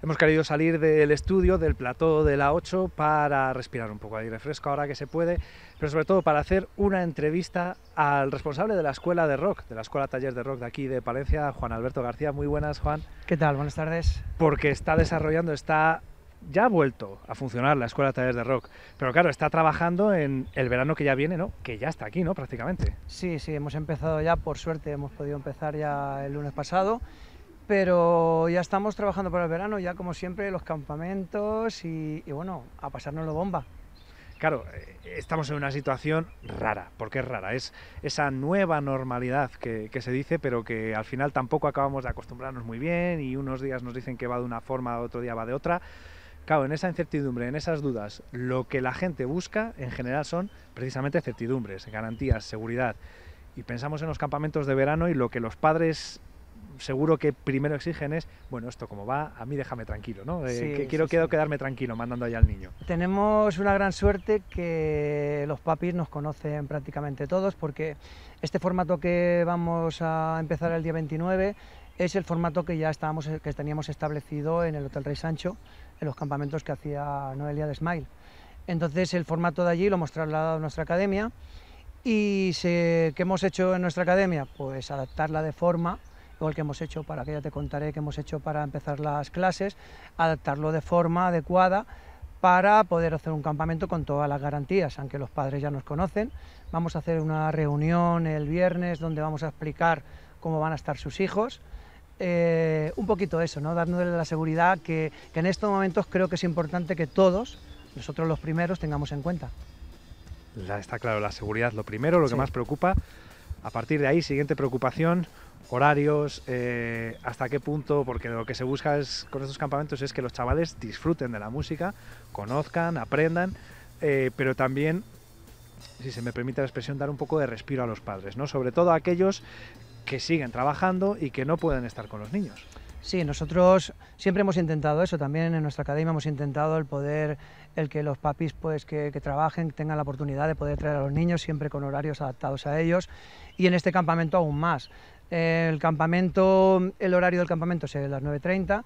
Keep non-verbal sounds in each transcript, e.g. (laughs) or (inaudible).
Hemos querido salir del estudio, del plató de la 8, para respirar un poco de aire fresco ahora que se puede, pero sobre todo para hacer una entrevista al responsable de la escuela de rock, de la escuela taller de rock de aquí de Palencia, Juan Alberto García. Muy buenas, Juan. ¿Qué tal? Buenas tardes. Porque está desarrollando, está ya ha vuelto a funcionar la escuela taller de rock, pero claro, está trabajando en el verano que ya viene, ¿no? Que ya está aquí, ¿no? Prácticamente. Sí, sí, hemos empezado ya, por suerte, hemos podido empezar ya el lunes pasado pero ya estamos trabajando para el verano, ya como siempre, los campamentos y, bueno, a pasarnos pasárnoslo bomba. Claro, eh, estamos en una situación rara, porque es rara, es esa nueva normalidad que, que, se dice, pero que al final tampoco acabamos de acostumbrarnos muy bien y unos días nos dicen que va de una forma, otro día va de otra. Claro, en esa incertidumbre, en esas dudas, lo que la gente busca en general son precisamente certidumbres, garantías, seguridad. Y pensamos en los campamentos de verano y lo que los padres seguro que primero exigen es, bueno, esto como va, a mí déjame tranquilo, ¿no? Eh, que quiero, quedarme tranquilo mandando allá al niño. Tenemos una gran suerte que los papis nos conocen prácticamente todos porque este formato que vamos a empezar el día 29 es el formato que ya estábamos, que teníamos establecido en el Hotel Rey Sancho, en los campamentos que hacía Noelia de Smile. Entonces el formato de allí lo hemos trasladado a nuestra academia y ¿qué hemos hecho en nuestra academia? Pues adaptarla de forma igual que hemos hecho para que ya te contaré que hemos hecho para empezar las clases, adaptarlo de forma adecuada para poder hacer un campamento con todas las garantías, aunque los padres ya nos conocen. Vamos a hacer una reunión el viernes donde vamos a explicar cómo van a estar sus hijos. Eh, un poquito eso, ¿no? dándoles la seguridad que, en estos momentos creo que es importante que todos, nosotros los primeros, tengamos en cuenta. está claro, la seguridad, lo primero, lo que más preocupa a partir de ahí, siguiente preocupación, horarios, eh, hasta qué punto, porque lo que se busca es, con estos campamentos es que los chavales disfruten de la música, conozcan, aprendan, eh, pero también, si se me permite la expresión, dar un poco de respiro a los padres, ¿no? Sobre todo a aquellos que siguen trabajando y que no pueden estar con los niños. Sí, nosotros siempre hemos intentado eso, también en nuestra academia hemos intentado el poder el que los papis pues, que, trabajen tengan la oportunidad de poder traer a los niños siempre con horarios adaptados a ellos y en este campamento aún más. El campamento, el horario del campamento es a las 9.30,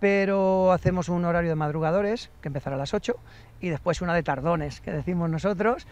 pero hacemos un horario de madrugadores que empezará a las 8 y después una de tardones que decimos nosotros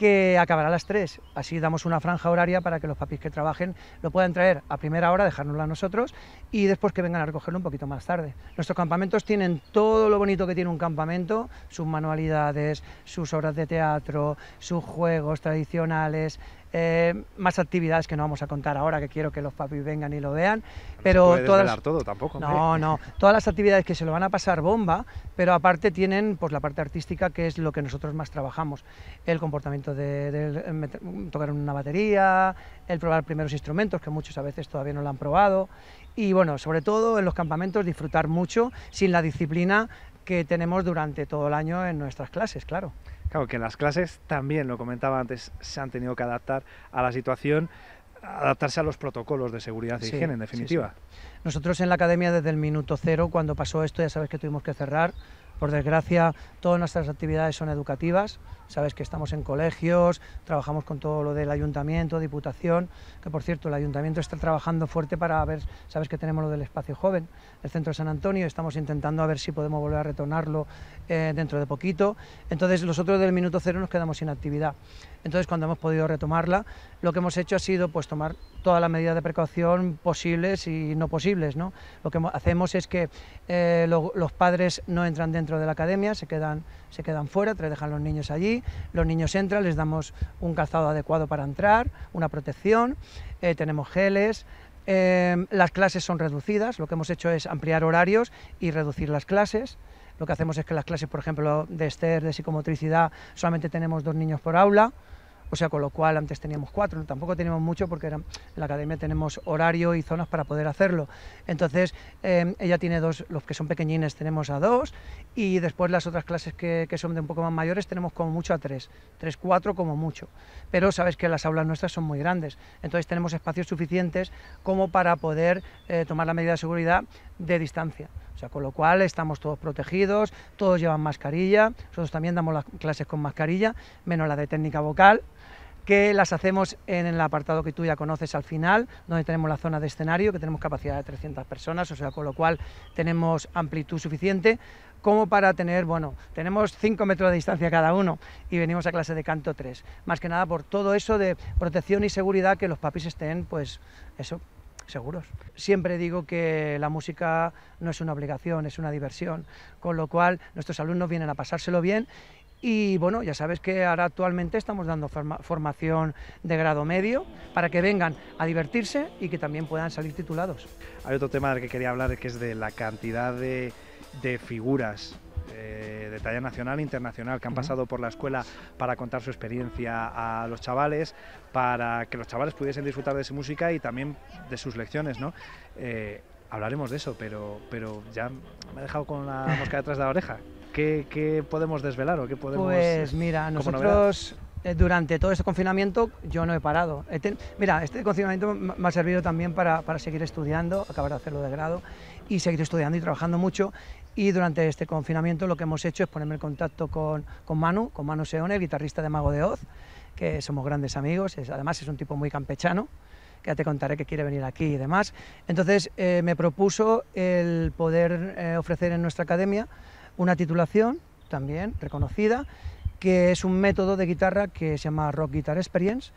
que acabará a las 3. Así damos una franja horaria para que los papis que trabajen lo puedan traer a primera hora, dejárnoslo a nosotros y después que vengan a recogerlo un poquito más tarde. Nuestros campamentos tienen todo lo bonito que tiene un campamento, sus manualidades, sus obras de teatro, sus juegos tradicionales, eh, más actividades que no vamos a contar ahora, que quiero que los papis vengan y lo vean. Pero todas las... todo tampoco. No, no, todas las actividades que se lo van a pasar bomba, pero aparte tienen pues la parte artística que es lo que nosotros más trabajamos, el comportamiento de, de tocar una batería, el probar primeros instrumentos que muchos a veces todavía no lo han probado y bueno, sobre todo en los campamentos disfrutar mucho sin la disciplina que tenemos durante todo el año en nuestras clases, claro. Claro, que en las clases también, lo comentaba antes, se han tenido que adaptar a la situación adaptarse a los protocolos de seguridad y higiene, en definitiva. Nosotros en la academia desde el minuto cero, cuando pasó esto, ya sabes que tuvimos que cerrar, por desgracia, todas nuestras actividades son educativas. Sabes que estamos en colegios, trabajamos con todo lo del ayuntamiento, diputación, que por cierto el ayuntamiento está trabajando fuerte para ver, sabes que tenemos lo del espacio joven, el centro de San Antonio, estamos intentando a ver si podemos volver a retornarlo eh, dentro de poquito. Entonces nosotros del minuto cero nos quedamos sin actividad. Entonces cuando hemos podido retomarla, lo que hemos hecho ha sido pues tomar todas las medidas de precaución posibles y no posibles. Lo que hacemos es que eh, los padres no entran dentro de la academia, se quedan, se quedan fuera, dejan los niños allí, los niños entran, les damos un calzado adecuado para entrar, una protección, eh, tenemos geles, eh, las clases son reducidas, lo que hemos hecho es ampliar horarios y reducir las clases. Lo que hacemos es que las clases, por ejemplo, de Esther, de psicomotricidad, solamente tenemos dos niños por aula, o sea, con lo cual antes teníamos cuatro, tampoco teníamos mucho porque en la academia tenemos horario y zonas para poder hacerlo. Entonces, em, ella tiene dos, los que son pequeñines tenemos a dos y después las otras clases que, son de un poco más mayores tenemos como mucho a tres, tres, cuatro como mucho. Pero sabes que las aulas nuestras son muy grandes, entonces tenemos espacios suficientes como para poder eh, tomar la medida de seguridad de distancia sea, con lo cual estamos todos protegidos, todos llevan mascarilla, nosotros también damos las clases con mascarilla, menos la de técnica vocal, que las hacemos en el apartado que tú ya conoces al final, donde tenemos la zona de escenario, que tenemos capacidad de 300 personas, o sea, con lo cual tenemos amplitud suficiente como para tener, bueno, tenemos 5 metros de distancia cada uno y venimos a clase de canto 3. Más que nada por todo eso de protección y seguridad que los papis estén, pues, eso, seguros. Siempre digo que la música no es una obligación, es una diversión, con lo cual nuestros alumnos vienen a pasárselo bien y bueno, ya sabes que ahora actualmente estamos dando formación de grado medio para que vengan a divertirse y que también puedan salir titulados. Hay otro tema del que quería hablar que es de la cantidad de, figuras. Eh, de talla nacional e internacional que han pasado por la escuela para contar su experiencia a los chavales, para que los chavales pudiesen disfrutar de su música y también de sus lecciones, ¿no? Eh, hablaremos de eso, pero, pero ya me he dejado con la mosca detrás de la oreja. ¿Qué, podemos desvelar o qué podemos...? Pues mira, nosotros... Eh, durante todo este confinamiento yo no he parado. Mira, este confinamiento me ha servido también para, seguir estudiando, acabar de hacerlo de grado y seguir estudiando y trabajando mucho. Y durante este confinamiento lo que hemos hecho es ponerme en contacto con, Manu, con Manu Seone, el guitarrista de Mago de Oz, que somos grandes amigos, además es un tipo muy campechano, que ya te contaré que quiere venir aquí y demás. Entonces eh, me propuso el poder eh, ofrecer en nuestra academia una titulación también reconocida que es un método de guitarra que se llama Rock Guitar Experience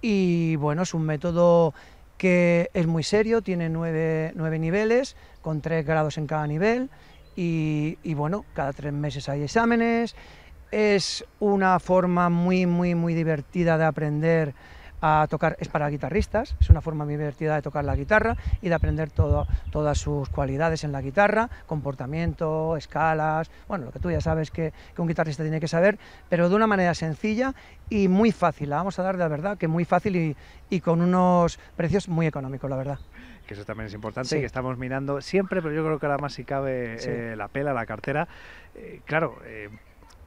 y bueno, es un método que es muy serio, tiene nueve, niveles, con tres grados en cada nivel y, y bueno, cada tres meses hay exámenes, es una forma muy, muy, muy divertida de aprender a tocar, es para guitarristas, es una forma muy divertida de tocar la guitarra y de aprender todo, todas sus cualidades en la guitarra, comportamiento, escalas, bueno, lo que tú ya sabes que, un guitarrista tiene que saber, pero de una manera sencilla y muy fácil, la vamos a dar de la verdad que muy fácil y, y con unos precios muy económicos, la verdad que eso también es importante y que estamos mirando siempre, pero yo creo que ahora más si cabe eh, la pela, la cartera. Eh, claro, eh,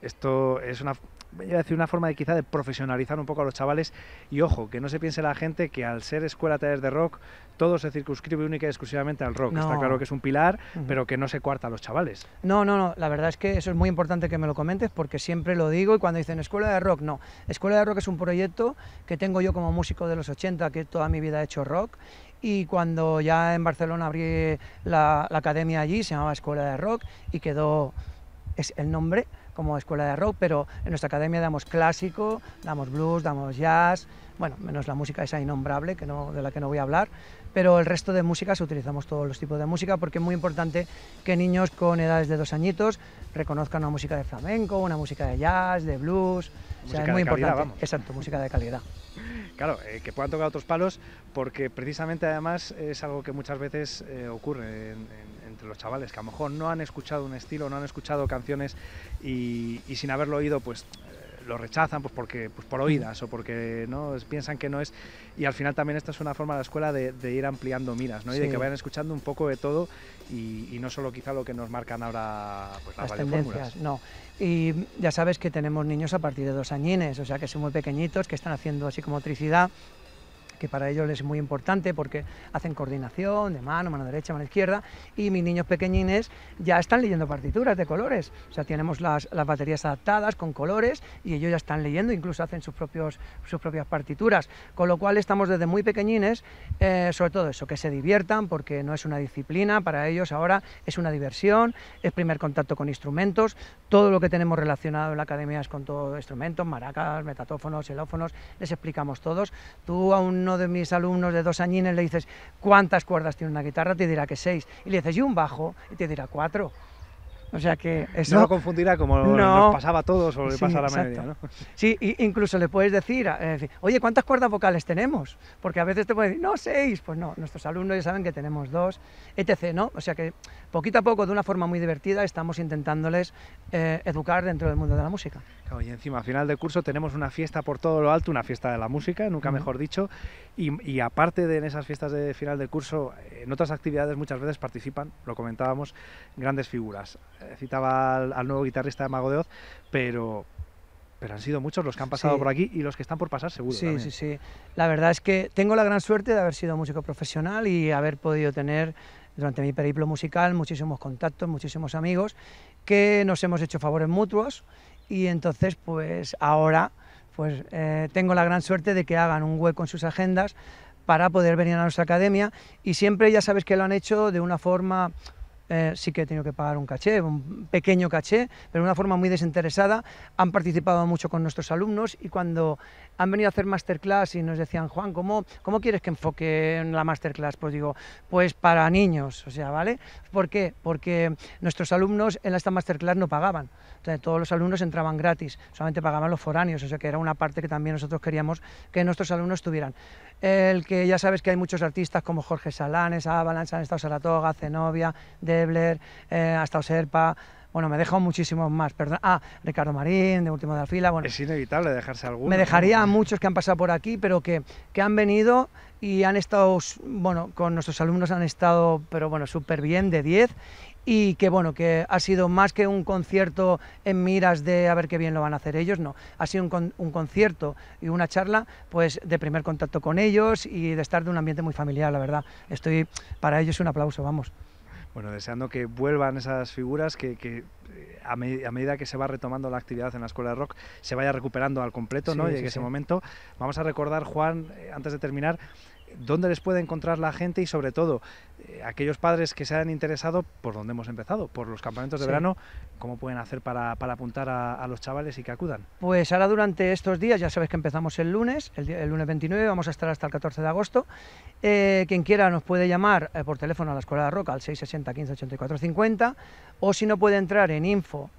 esto es una decir, una forma de quizá de profesionalizar un poco a los chavales. Y ojo, que no se piense la gente que al ser escuela de rock, todo se circunscribe única y exclusivamente al rock. Está claro que es un pilar, pero que no se cuarta a los chavales. No, no, no. La verdad es que eso es muy importante que me lo comentes porque siempre lo digo. Y cuando dicen escuela de rock, no. Escuela de rock es un proyecto que tengo yo como músico de los 80, que toda mi vida he hecho rock y cuando ya en Barcelona abrí la, academia allí, se llamaba Escuela de Rock y quedó es el nombre como escuela de rock, pero en nuestra academia damos clásico, damos blues, damos jazz, bueno, menos la música esa innombrable que no, de la que no voy a hablar, pero el resto de músicas utilizamos todos los tipos de música porque es muy importante que niños con edades de dos añitos reconozcan una música de flamenco, una música de jazz, de blues, o sea, es muy calidad, importante, vamos. exacto, música de calidad. (laughs) Claro, eh, que puedan tocar otros palos porque precisamente además es algo que muchas veces eh, ocurre en, en los chavales que a lo mejor no han escuchado un estilo, no han escuchado canciones y, sin haberlo oído, pues eh, lo rechazan pues porque pues por oídas o porque no piensan que no es y al final también esta es una forma de la escuela de, ir ampliando miras ¿no? y de que vayan escuchando un poco de todo y, no solo quizá lo que nos marcan ahora pues, las, las tendencias no y ya sabes que tenemos niños a partir de dos añines o sea que son muy pequeñitos que están haciendo psicomotricidad que para ellos es muy importante porque hacen coordinación de mano, mano derecha, mano izquierda, y mis niños pequeñines ya están leyendo partituras de colores. O sea, tenemos las, baterías adaptadas con colores y ellos ya están leyendo, incluso hacen sus, propios, sus propias partituras. Con lo cual estamos desde muy pequeñines, eh, sobre todo eso, que se diviertan porque no es una disciplina, para ellos ahora es una diversión, es primer contacto con instrumentos, todo lo que tenemos relacionado en la academia es con todo instrumentos, maracas, metatófonos, xelófonos, les explicamos todos. Tú aún no de mis alumnos de dos añines le dices, ¿cuántas cuerdas tiene una guitarra? Te dirá que seis. Y le dices, ¿y un bajo? Y te dirá cuatro. O sea que eso... No lo confundirá como nos pasaba a todos o le pasa a la media ¿no? Sí, incluso le puedes eh, decir, oye, ¿cuántas cuerdas vocales tenemos? Porque a veces te puede decir, no, seis. Pues no, nuestros alumnos ya saben que tenemos dos, etc., ¿no? O sea que poquito a poco, de una forma muy divertida, estamos intentándoles eh, educar dentro del mundo de la música. y encima, a final del curso tenemos una fiesta por todo lo alto, una fiesta de la música, nunca mejor dicho, y, aparte de en esas fiestas de final del curso, en otras actividades muchas veces participan, lo comentábamos, grandes figuras. Eh, citaba al, nuevo guitarrista de Mago de Oz, pero, pero han sido muchos los que han pasado por aquí y los que están por pasar seguro. Sí, sí, sí. La verdad es que tengo la gran suerte de haber sido músico profesional y haber podido tener durante mi periplo musical, muchísimos contactos, muchísimos amigos que nos hemos hecho favores mutuos y entonces pues ahora pues eh, tengo la gran suerte de que hagan un hueco en sus agendas para poder venir a nuestra academia y siempre ya sabes que lo han hecho de una forma eh, sí que he tenido que pagar un caché, un pequeño caché, pero de una forma muy desinteresada. Han participado mucho con nuestros alumnos y cuando han venido a hacer masterclass y nos decían, Juan, ¿cómo, cómo quieres que enfoque en la masterclass? Pues digo, pues para niños, o sea, ¿vale? ¿Por qué? Porque nuestros alumnos en esta masterclass no pagaban. todos los alumnos entraban gratis, solamente pagaban los foráneos, o sea que era una parte que también nosotros queríamos que nuestros alumnos tuvieran. El que ya sabes que hay muchos artistas como Jorge Salanes, Avalanche, han estado Saratoga, Zenobia, de Ebler, eh, hasta Oserpa, bueno, me dejó muchísimos más. Perdón. Ah, Ricardo Marín, de último de la fila. Bueno, es inevitable dejarse algunos. Me dejaría a muchos que han pasado por aquí, pero que, que, han venido y han estado, bueno, con nuestros alumnos han estado, pero bueno, súper bien, de 10. Y que bueno, que ha sido más que un concierto en miras de a ver qué bien lo van a hacer ellos, no. Ha sido un, un concierto y una charla, pues de primer contacto con ellos y de estar de un ambiente muy familiar, la verdad. Estoy, para ellos un aplauso, vamos bueno, deseando que vuelvan esas figuras, que, eh, a, medida que se va retomando la actividad en la escuela de rock se vaya recuperando al completo, ¿no? Llegue en ese momento. Vamos a recordar, Juan, eh, antes de terminar, dónde les puede encontrar la gente y sobre todo eh, aquellos padres que se hayan interesado por donde hemos empezado, por los campamentos de verano, cómo pueden hacer para, apuntar a, los chavales y que acudan. Pues ahora durante estos días, ya sabes que empezamos el lunes, el, lunes 29, vamos a estar hasta el 14 de agosto. Eh, quien quiera nos puede llamar eh, por teléfono a la Escuela de Roca al 660 15 84 50 o si no puede entrar en info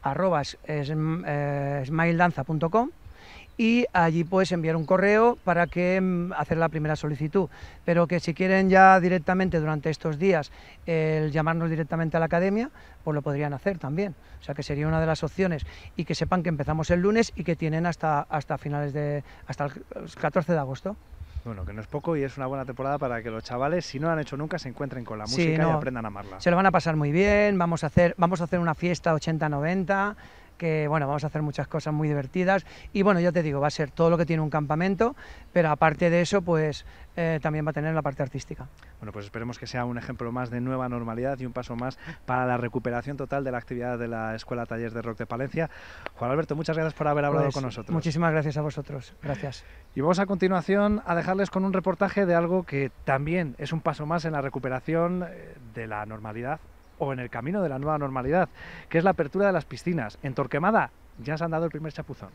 y allí pues enviar un correo para que mm, hacer la primera solicitud. Pero que si quieren ya directamente durante estos días el llamarnos directamente a la academia, pues lo podrían hacer también. O sea que sería una de las opciones y que sepan que empezamos el lunes y que tienen hasta, hasta finales de hasta el 14 de agosto. Bueno, que no es poco y es una buena temporada para que los chavales, si no lo han hecho nunca, se encuentren con la música y aprendan a amarla. Se lo van a pasar muy bien, vamos a hacer, vamos a hacer una fiesta 80-90 que bueno, vamos a hacer muchas cosas muy divertidas y bueno, ya te digo, va a ser todo lo que tiene un campamento, pero aparte de eso, pues eh, también va a tener la parte artística. Bueno, pues esperemos que sea un ejemplo más de nueva normalidad y un paso más para la recuperación total de la actividad de la Escuela Talleres de Rock de Palencia. Juan Alberto, muchas gracias por haber hablado pues, con nosotros. Muchísimas gracias a vosotros. Gracias. Y vamos a continuación a dejarles con un reportaje de algo que también es un paso más en la recuperación eh, de la normalidad o en el camino de la nueva normalidad, que es la apertura de las piscinas. En Torquemada ya se han dado el primer chapuzón.